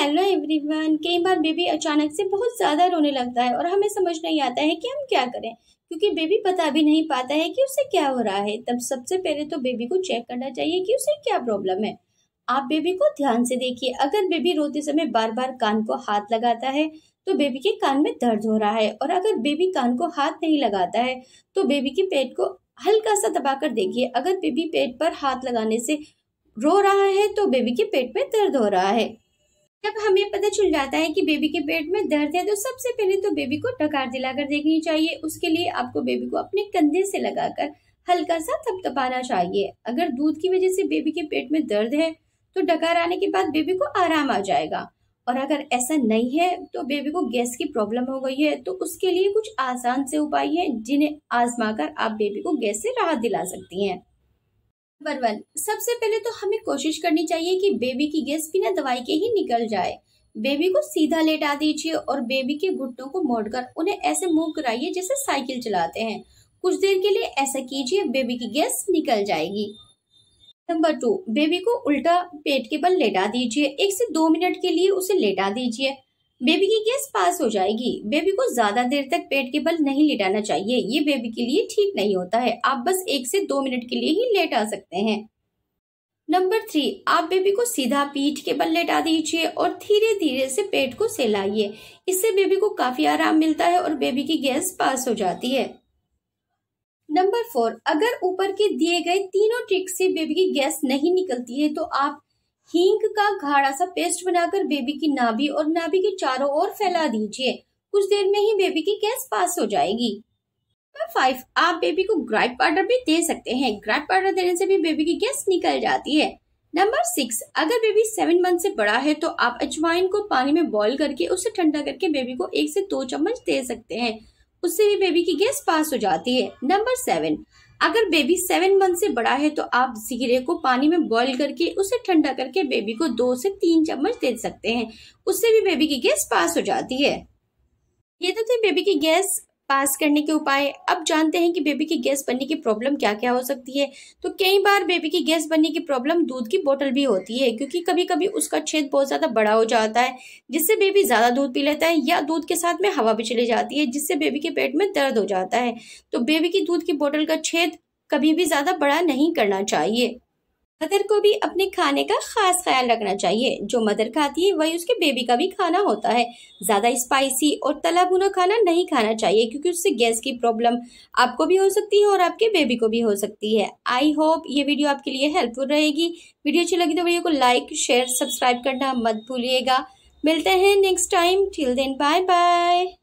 hello everyone कई बार baby अचानक से बहुत ज़्यादा रोने लगता है और हमें समझ नहीं आता है कि हम क्या करें क्योंकि बेबी पता भी नहीं पाता है कि उसे क्या हो रहा है तब सबसे पहले तो बेबी को चेक करना चाहिए कि उसे क्या प्रॉब्लम है आप बेबी को ध्यान से देखिए अगर बेबी रोते समय बार बार कान को हाथ लगाता है तो बेबी के कान में दर्द हो रहा है और अगर बेबी कान को हाथ नहीं लगाता है तो बेबी के पेट को हल्का सा दबाकर देखिए अगर बेबी पेट पर हाथ लगाने से रो रहा है तो बेबी के पेट में दर्द हो रहा है जब हमें पता चल जाता है कि बेबी के पेट में दर्द है तो सबसे पहले तो बेबी को डकार दिलाकर देखनी चाहिए उसके लिए आपको बेबी को अपने कंधे से लगाकर हल्का सा थपथपाना चाहिए अगर दूध की वजह से बेबी के पेट में दर्द है तो डकार आने के बाद बेबी को आराम आ जाएगा और अगर ऐसा नहीं है तो बेबी को गैस की प्रॉब्लम हो गई है तो उसके लिए कुछ आसान से उपाय हैं जिन्हें आजमाकर आप बेबी को गैस से राहत दिला सकती हैं परवल सबसे पहले तो हमें कोशिश करनी चाहिए कि बेबी की गैस बिना दवाई के ही निकल जाए बेबी को सीधा लेटा दीजिए और बेबी के घुटनों को मोड़कर उन्हें ऐसे मूव कराइए जैसे साइकिल चलाते हैं कुछ देर के लिए ऐसा कीजिए बेबी की गैस निकल जाएगी नंबर टू बेबी को उल्टा पेट के बल लेटा दीजिए एक से दो मिनट के लिए उसे लेटा दीजिए बेबी की गैस पास हो जाएगी बेबी को ज्यादा देर तक पेट के बल नहीं लिटाना चाहिए ये बेबी के लिए ठीक नहीं होता है आप बस एक से दो मिनट के लिए ही लेट आ सकते हैं नंबर थ्री आप बेबी को सीधा पीठ के बल लेटा दीजिए और धीरे धीरे से पेट को सहलाइए इससे बेबी को काफी आराम मिलता है और बेबी की गैस पास हो जाती है नंबर फोर अगर ऊपर के दिए गए तीनों ट्रिक से बेबी की गैस नहीं निकलती है तो आप हींग का घाड़ा सा पेस्ट बनाकर बेबी की नाभि और नाभि के चारों ओर फैला दीजिए कुछ देर में ही बेबी की गैस पास हो जाएगी फाइव आप बेबी को ग्राइप पाउडर भी दे सकते हैं ग्राइप पाउडर देने से भी बेबी की गैस निकल जाती है नंबर सिक्स अगर बेबी सेवन मंथ से बड़ा है तो आप अजवाइन को पानी में बॉईल करके उसे ठंडा करके बेबी को एक से दो चम्मच दे सकते हैं उससे भी बेबी की गैस पास हो जाती है नंबर सेवन अगर बेबी सेवन मंथ से बड़ा है तो आप जीरे को पानी में बॉईल करके उसे ठंडा करके बेबी को दो से तीन चम्मच दे सकते हैं उससे भी बेबी की गैस पास हो जाती है ये तो थे बेबी की गैस पास करने के उपाय अब जानते हैं कि बेबी की गैस बनने की प्रॉब्लम क्या क्या हो सकती है तो कई बार बेबी की गैस बनने की प्रॉब्लम दूध की बोतल भी होती है क्योंकि कभी कभी उसका छेद बहुत ज़्यादा बड़ा हो जाता है जिससे बेबी ज़्यादा दूध पी लेता है या दूध के साथ में हवा भी चली जाती है जिससे बेबी के पेट में दर्द हो जाता है तो बेबी की दूध की बोटल का छेद कभी भी ज़्यादा बड़ा नहीं करना चाहिए मदर को भी अपने खाने का खास ख्याल रखना चाहिए जो मदर खाती है वही उसके बेबी का भी खाना होता है ज़्यादा स्पाइसी और तला भुना खाना नहीं खाना चाहिए क्योंकि उससे गैस की प्रॉब्लम आपको भी हो सकती है और आपके बेबी को भी हो सकती है आई होप ये वीडियो आपके लिए हेल्पफुल रहेगी वीडियो अच्छी लगी तो वीडियो को लाइक शेयर सब्सक्राइब करना मत भूलिएगा मिलते हैं next time till then bye bye